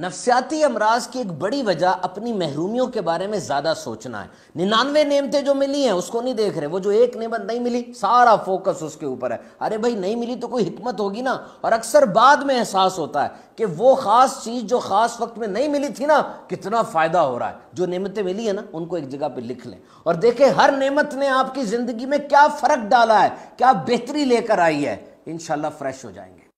नफसियाती अमराज की एक बड़ी वजह अपनी महरूमियों के बारे में ज़्यादा सोचना है निन्यानवे नेमतें जो मिली हैं उसको नहीं देख रहे वो जो एक नेमत नहीं मिली सारा फोकस उसके ऊपर है अरे भाई नहीं मिली तो कोई हिकमत होगी ना और अक्सर बाद में एहसास होता है कि वो ख़ास चीज़ जो ख़ास वक्त में नहीं मिली थी ना कितना फ़ायदा हो रहा है जो नेमतें मिली है ना उनको एक जगह पर लिख लें और देखें हर नेमत ने आपकी ज़िंदगी में क्या फ़र्क डाला है क्या बेहतरी लेकर आई है इनशाला फ्रेश हो जाएंगे